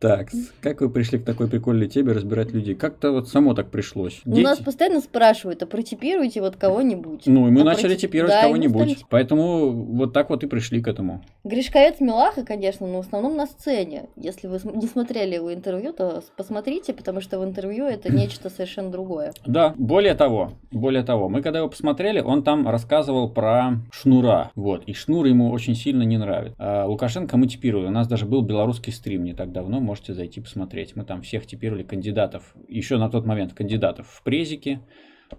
Так, как вы пришли к такой прикольной теме разбирать людей? Как-то вот само так пришлось. Дети... У нас постоянно спрашивают, а протипируйте вот кого-нибудь. Ну, и мы а начали протип... типировать да, кого-нибудь. Стали... Поэтому вот так вот и пришли к этому. Гришковец Милаха, конечно, но в основном на сцене. Если вы не смотрели его интервью, то посмотрите, потому что в интервью это нечто совершенно другое. Да, более того, более того, мы когда его посмотрели, он там рассказывал про Шнура, вот, и Шнур ему очень сильно не нравится. А Лукашенко мы типируем, у нас даже был белорусский стрим не так давно, можете зайти посмотреть. Мы там всех типировали кандидатов, еще на тот момент кандидатов в презике.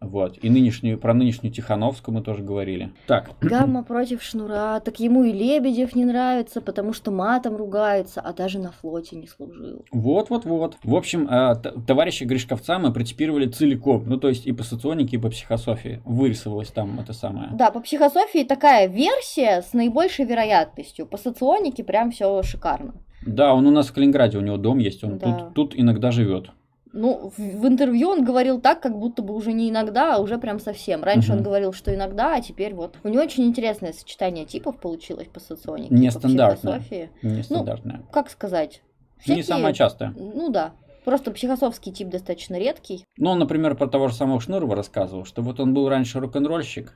Вот. И нынешнюю, про нынешнюю Тихановскую мы тоже говорили. Так. Гамма против Шнура. Так ему и Лебедев не нравится, потому что матом ругается, а даже на флоте не служил. Вот-вот-вот. В общем, э, товарища Гришковца мы протипировали целиком. Ну, то есть и по соционике, и по психософии. Вырисовалось там это самое. Да, по психософии такая версия с наибольшей вероятностью. По соционике прям все шикарно. Да, он у нас в Калининграде, у него дом есть, он да. тут, тут иногда живет. Ну, в, в интервью он говорил так, как будто бы уже не иногда, а уже прям совсем. Раньше угу. он говорил, что иногда, а теперь вот. У него очень интересное сочетание типов получилось по соционике. Нестандартное. По ну, Нестандартное. Ну, как сказать? Всякие... Не самое частое. Ну да. Просто психосовский тип достаточно редкий. Ну, он, например, про того же самого Шнурова рассказывал, что вот он был раньше рок-н ролльщик,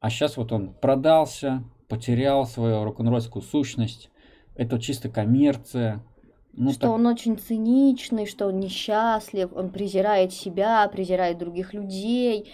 а сейчас вот он продался, потерял свою рок-н-ролльскую сущность, это чисто коммерция. Ну, что так... он очень циничный, что он несчастлив, он презирает себя, презирает других людей.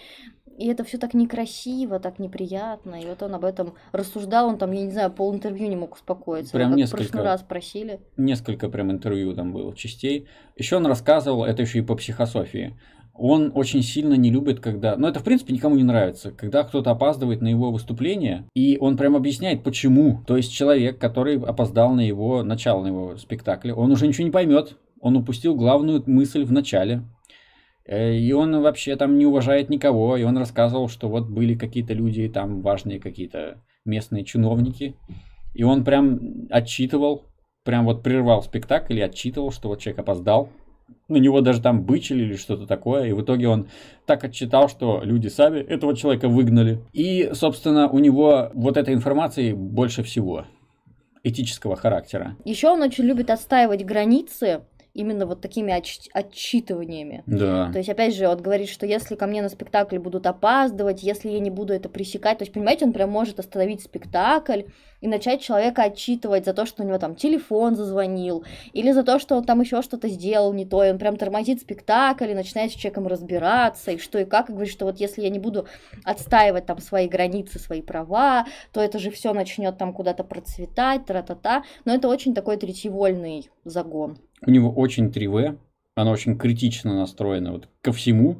И это все так некрасиво, так неприятно. И вот он об этом рассуждал, он там, я не знаю, пол интервью не мог успокоиться. Прям как несколько. В прошлый раз спросили. Несколько прям интервью там было частей. Еще он рассказывал, это еще и по психософии, он очень сильно не любит, когда... Ну, это, в принципе, никому не нравится, когда кто-то опаздывает на его выступление, и он прям объясняет, почему. То есть человек, который опоздал на его начало, на его спектакля, он уже ничего не поймет, он упустил главную мысль в начале. Э, и он вообще там не уважает никого, и он рассказывал, что вот были какие-то люди, там важные какие-то местные чиновники, и он прям отчитывал, прям вот прервал спектакль и отчитывал, что вот человек опоздал, на него даже там бычили или что-то такое. И в итоге он так отчитал, что люди сами этого человека выгнали. И, собственно, у него вот этой информации больше всего этического характера. Еще он очень любит отстаивать границы именно вот такими отч- отчитываниями. Да. То есть, опять же, он говорит, что если ко мне на спектакль будут опаздывать, если я не буду это пресекать, то есть, понимаете, он прям может остановить спектакль и начать человека отчитывать за то, что у него там телефон зазвонил, или за то, что он там еще что-то сделал не то, и он прям тормозит спектакль и начинает с человеком разбираться, и что и как, и говорит, что вот если я не буду отстаивать там свои границы, свои права, то это же все начнет там куда-то процветать, тра-та-та. Но это очень такой третьевольный загон. У него очень 3В, она очень критично настроена вот ко всему.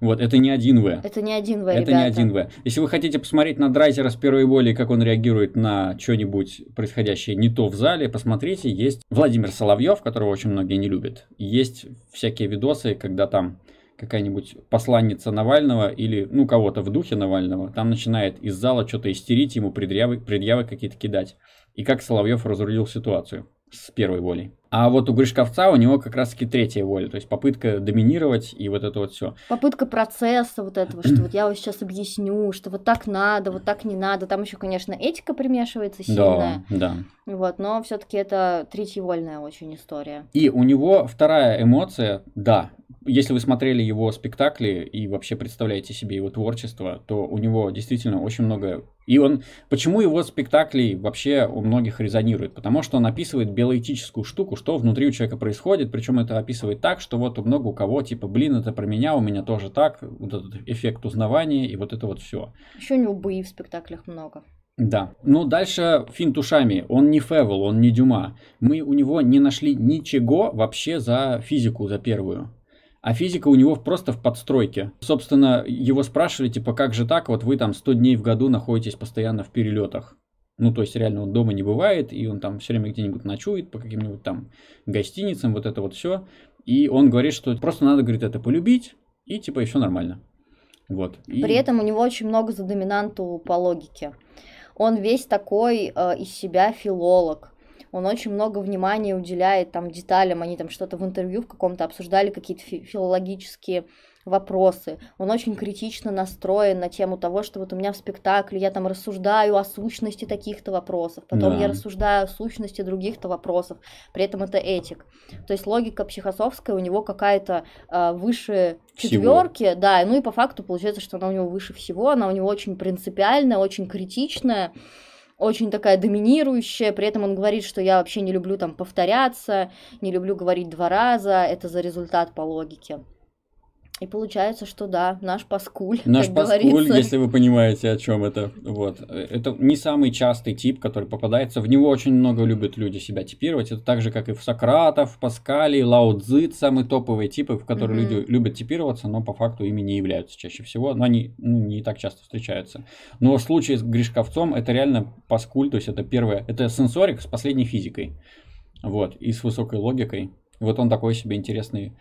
Вот, это не 1В. Это не 1В, Это ребята. не 1В. Если вы хотите посмотреть на драйзера с первой боли, как он реагирует на что-нибудь происходящее не то в зале, посмотрите, есть Владимир Соловьев, которого очень многие не любят. Есть всякие видосы, когда там какая-нибудь посланница Навального или, ну, кого-то в духе Навального, там начинает из зала что-то истерить, ему предъявы, предъявы какие-то кидать. И как Соловьев разрулил ситуацию с первой волей. А вот у Гришковца у него как раз-таки третья воля, то есть попытка доминировать и вот это вот все. Попытка процесса вот этого, что вот я вам сейчас объясню, что вот так надо, вот так не надо. Там еще, конечно, этика примешивается сильная. Да, да. Вот, но все-таки это третьевольная очень история. И у него вторая эмоция, да, если вы смотрели его спектакли и вообще представляете себе его творчество, то у него действительно очень много... И он... Почему его спектакли вообще у многих резонируют? Потому что он описывает белоэтическую штуку, что внутри у человека происходит, причем это описывает так, что вот у много у кого, типа, блин, это про меня, у меня тоже так, вот этот эффект узнавания и вот это вот все. Еще у него бои в спектаклях много. Да. Ну, дальше финт ушами. Он не Февел, он не Дюма. Мы у него не нашли ничего вообще за физику, за первую а физика у него просто в подстройке. Собственно, его спрашивали, типа, как же так, вот вы там 100 дней в году находитесь постоянно в перелетах. Ну, то есть реально он дома не бывает, и он там все время где-нибудь ночует по каким-нибудь там гостиницам, вот это вот все. И он говорит, что просто надо, говорит, это полюбить, и типа еще нормально. Вот. И... При этом у него очень много за доминанту по логике. Он весь такой э, из себя филолог он очень много внимания уделяет там деталям, они там что-то в интервью в каком-то обсуждали, какие-то фи- филологические вопросы. Он очень критично настроен на тему того, что вот у меня в спектакле я там рассуждаю о сущности таких-то вопросов, потом да. я рассуждаю о сущности других-то вопросов, при этом это этик. То есть логика психосовская у него какая-то э, выше четверки, да, ну и по факту получается, что она у него выше всего, она у него очень принципиальная, очень критичная очень такая доминирующая, при этом он говорит, что я вообще не люблю там повторяться, не люблю говорить два раза, это за результат по логике. И получается, что да, наш паскуль. Наш паскуль, говорится. если вы понимаете, о чем это. Вот. Это не самый частый тип, который попадается. В него очень много любят люди себя типировать. Это так же, как и в Сократов, Паскали, Лао Цзы, самые топовые типы, в которые mm-hmm. люди любят типироваться, но по факту ими не являются чаще всего. Но они ну, не так часто встречаются. Но в случае с Гришковцом это реально паскуль, то есть это первое. Это сенсорик с последней физикой. Вот. И с высокой логикой. Вот он такой себе интересный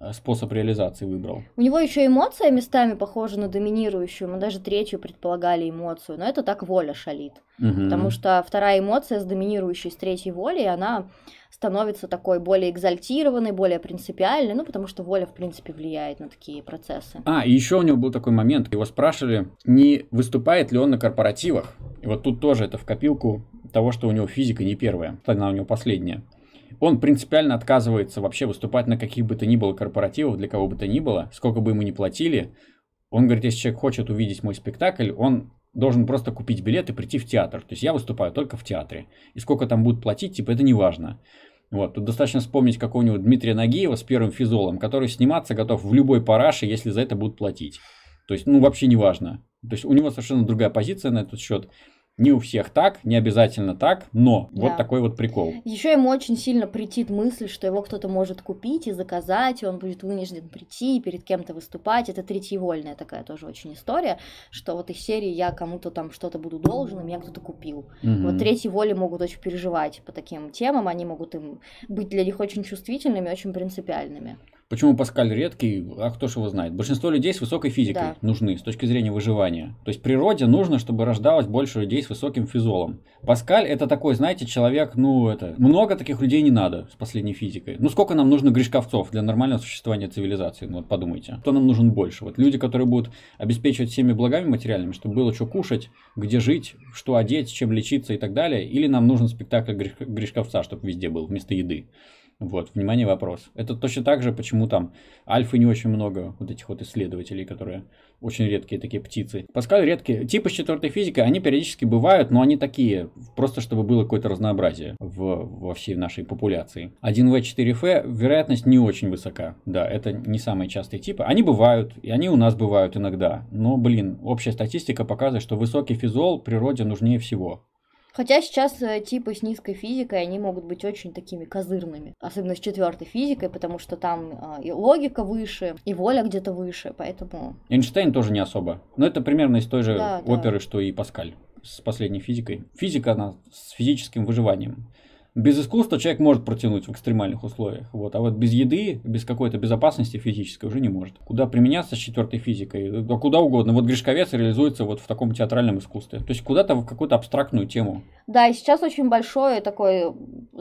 Э, способ реализации выбрал. У него еще эмоция местами похожа на доминирующую. Мы даже третью предполагали эмоцию, но это так воля шалит. Угу. Потому что вторая эмоция с доминирующей, с третьей волей, она становится такой более экзальтированной, более принципиальной, ну, потому что воля, в принципе, влияет на такие процессы. А, и еще у него был такой момент, его спрашивали, не выступает ли он на корпоративах. И вот тут тоже это в копилку того, что у него физика не первая, она у него последняя. Он принципиально отказывается вообще выступать на каких бы то ни было корпоративах, для кого бы то ни было, сколько бы ему ни платили. Он говорит, если человек хочет увидеть мой спектакль, он должен просто купить билет и прийти в театр. То есть я выступаю только в театре. И сколько там будут платить, типа, это не важно. Вот, тут достаточно вспомнить какого-нибудь Дмитрия Нагиева с первым физолом, который сниматься готов в любой параше, если за это будут платить. То есть, ну, вообще не важно. То есть у него совершенно другая позиция на этот счет. Не у всех так, не обязательно так, но да. вот такой вот прикол. Еще ему очень сильно притит мысль, что его кто-то может купить и заказать, и он будет вынужден прийти и перед кем-то выступать. Это третьевольная такая тоже очень история, что вот из серии я кому-то там что-то буду должен, и меня кто-то купил. Угу. Вот третьи воли могут очень переживать по таким темам, они могут им быть для них очень чувствительными, очень принципиальными. Почему Паскаль редкий, а кто ж его знает? Большинство людей с высокой физикой да. нужны с точки зрения выживания. То есть природе нужно, чтобы рождалось больше людей с высоким физолом. Паскаль это такой, знаете, человек, ну это, много таких людей не надо с последней физикой. Ну сколько нам нужно гришковцов для нормального существования цивилизации? Ну вот подумайте. Кто нам нужен больше? Вот люди, которые будут обеспечивать всеми благами материальными, чтобы было что кушать, где жить, что одеть, чем лечиться и так далее. Или нам нужен спектакль гришковца, чтобы везде был, вместо еды. Вот, внимание, вопрос. Это точно так же, почему там альфы не очень много, вот этих вот исследователей, которые очень редкие такие птицы. Паскаль редкие. Типы с четвертой физики, они периодически бывают, но они такие, просто чтобы было какое-то разнообразие в, во всей нашей популяции. 1В, 4Ф, вероятность не очень высока. Да, это не самые частые типы. Они бывают, и они у нас бывают иногда. Но, блин, общая статистика показывает, что высокий физол природе нужнее всего. Хотя сейчас э, типы с низкой физикой, они могут быть очень такими козырными. Особенно с четвертой физикой, потому что там а, и логика выше, и воля где-то выше, поэтому... Эйнштейн тоже не особо. Но это примерно из той же да, оперы, да. что и Паскаль с последней физикой. Физика, она с физическим выживанием без искусства человек может протянуть в экстремальных условиях, вот, а вот без еды, без какой-то безопасности физической уже не может. Куда применяться с четвертой физикой? Да куда угодно. Вот Гришковец реализуется вот в таком театральном искусстве. То есть куда-то в какую-то абстрактную тему. Да, и сейчас очень большой такой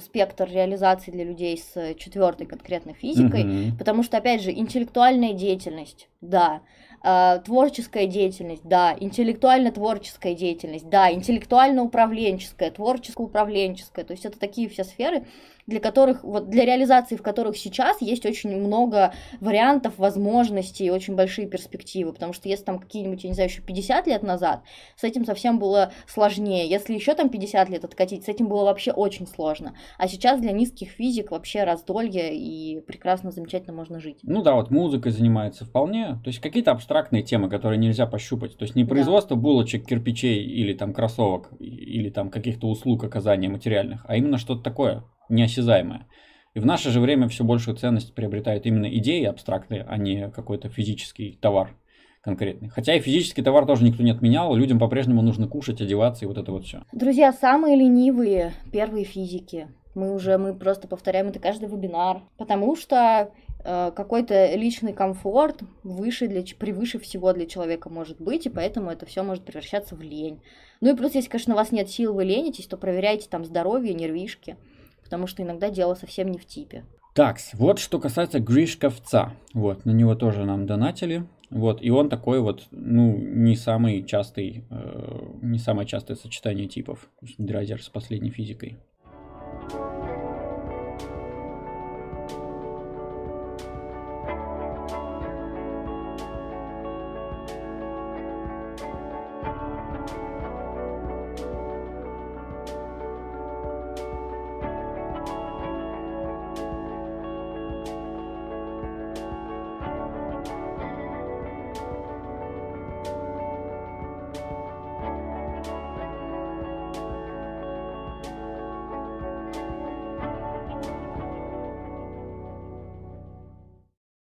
спектр реализации для людей с четвертой конкретной физикой, угу. потому что, опять же, интеллектуальная деятельность да. Э, творческая деятельность, да. Интеллектуально-творческая деятельность, да. Интеллектуально-управленческая, творческо-управленческая. То есть это такие все сферы, для которых, вот для реализации в которых сейчас есть очень много вариантов, возможностей, очень большие перспективы, потому что если там какие-нибудь, я не знаю, еще 50 лет назад, с этим совсем было сложнее, если еще там 50 лет откатить, с этим было вообще очень сложно, а сейчас для низких физик вообще раздолье и прекрасно, замечательно можно жить. Ну да, вот музыкой занимается вполне, то есть какие-то абстрактные темы, которые нельзя пощупать, то есть не производство да. булочек, кирпичей или там кроссовок, или там каких-то услуг оказания материальных, а именно что-то такое, неосязаемое. И в наше же время все большую ценность приобретают именно идеи абстрактные, а не какой-то физический товар конкретный. Хотя и физический товар тоже никто не отменял, людям по-прежнему нужно кушать, одеваться и вот это вот все. Друзья, самые ленивые первые физики. Мы уже, мы просто повторяем это каждый вебинар, потому что э, какой-то личный комфорт выше для, превыше всего для человека может быть, и поэтому это все может превращаться в лень. Ну и плюс, если, конечно, у вас нет сил, вы ленитесь, то проверяйте там здоровье, нервишки потому что иногда дело совсем не в типе. Так, вот что касается Гришковца. Вот, на него тоже нам донатили. Вот, и он такой вот, ну, не самый частый, э, не самое частое сочетание типов. Драйзер с последней физикой.